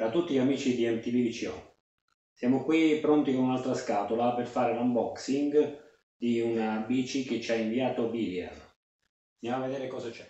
Ciao a tutti gli amici di MTV VCO. Siamo qui pronti con un'altra scatola per fare l'unboxing di una bici che ci ha inviato Vivian. Andiamo a vedere cosa c'è.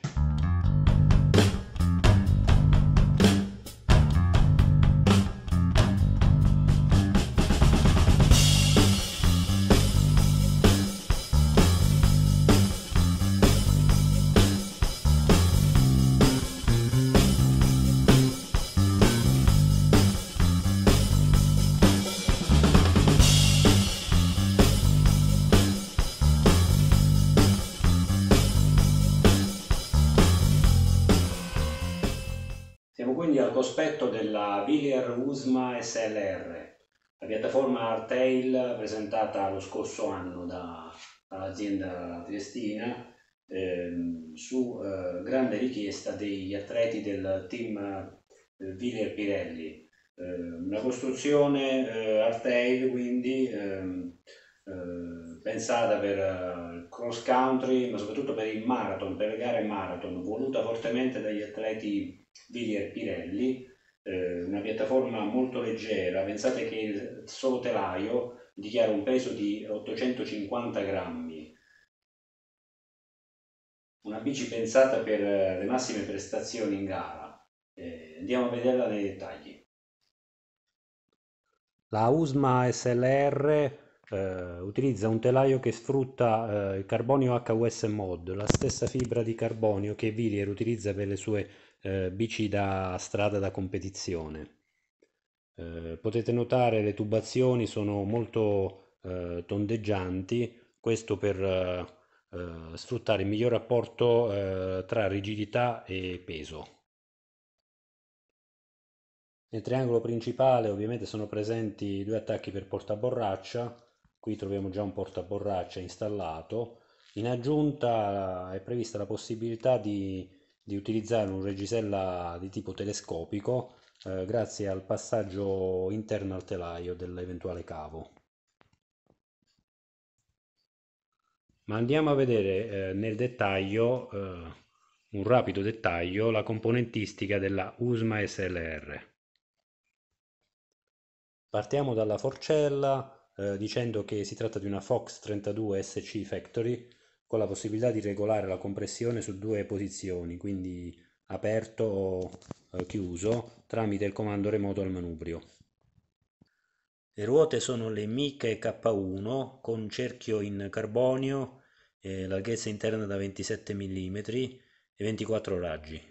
quindi al cospetto della Villier Usma SLR, la piattaforma Artail presentata lo scorso anno dall'azienda triestina ehm, su eh, grande richiesta degli atleti del team eh, Villier Pirelli. Eh, una costruzione eh, Artail quindi ehm, eh, pensata per il eh, cross country ma soprattutto per il marathon, per le gare marathon, voluta fortemente dagli atleti di Pirelli, eh, una piattaforma molto leggera, pensate che il solo telaio dichiara un peso di 850 grammi, una bici pensata per eh, le massime prestazioni in gara, eh, andiamo a vederla nei dettagli. La USMA SLR eh, utilizza un telaio che sfrutta eh, il carbonio HUS mod, la stessa fibra di carbonio che Villier utilizza per le sue eh, bici da strada da competizione. Eh, potete notare le tubazioni sono molto eh, tondeggianti, questo per eh, sfruttare il miglior rapporto tra rigidità e peso. Nel triangolo principale ovviamente sono presenti due attacchi per portaborraccia, qui troviamo già un portaborraccia installato in aggiunta è prevista la possibilità di, di utilizzare un reggisella di tipo telescopico eh, grazie al passaggio interno al telaio dell'eventuale cavo ma andiamo a vedere eh, nel dettaglio eh, un rapido dettaglio la componentistica della USMA SLR partiamo dalla forcella eh, dicendo che si tratta di una Fox 32 SC Factory con la possibilità di regolare la compressione su due posizioni, quindi aperto o eh, chiuso, tramite il comando remoto al manubrio. Le ruote sono le Miche K1 con cerchio in carbonio, eh, larghezza interna da 27 mm e 24 raggi.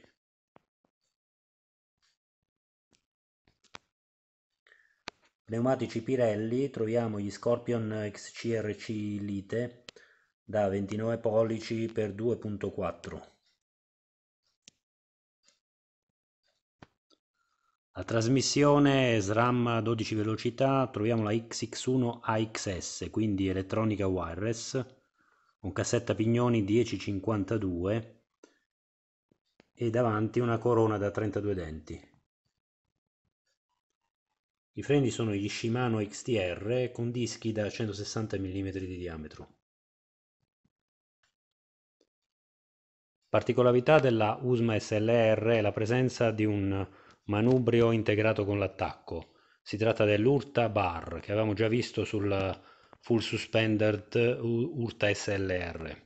Pneumatici Pirelli troviamo gli Scorpion XCRC Lite da 29 pollici per 2.4. La trasmissione SRAM 12 velocità troviamo la XX1 AXS, quindi elettronica wireless, con cassetta pignoni 1052 e davanti una corona da 32 denti. I freni sono gli Shimano XTR con dischi da 160 mm di diametro. Particolarità della USMA SLR è la presenza di un manubrio integrato con l'attacco. Si tratta dell'Urta Bar che avevamo già visto sul Full Suspended Urta SLR.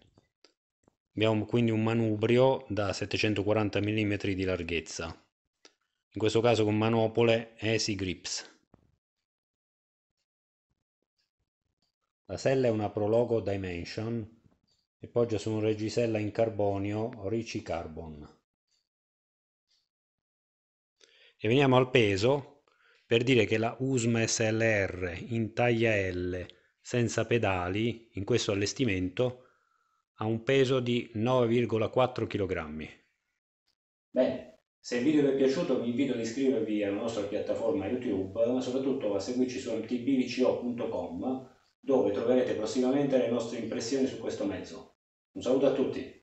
Abbiamo quindi un manubrio da 740 mm di larghezza, in questo caso con manopole ESI Grips. La sella è una Prologo Dimension e poggia su un reggisella in carbonio Ricci Carbon. E veniamo al peso per dire che la USM SLR in taglia L senza pedali in questo allestimento ha un peso di 9,4 kg. Bene, se il video vi è piaciuto vi invito ad iscrivervi alla nostra piattaforma YouTube, ma soprattutto a seguirci su tbvco.com dove troverete prossimamente le nostre impressioni su questo mezzo. Un saluto a tutti!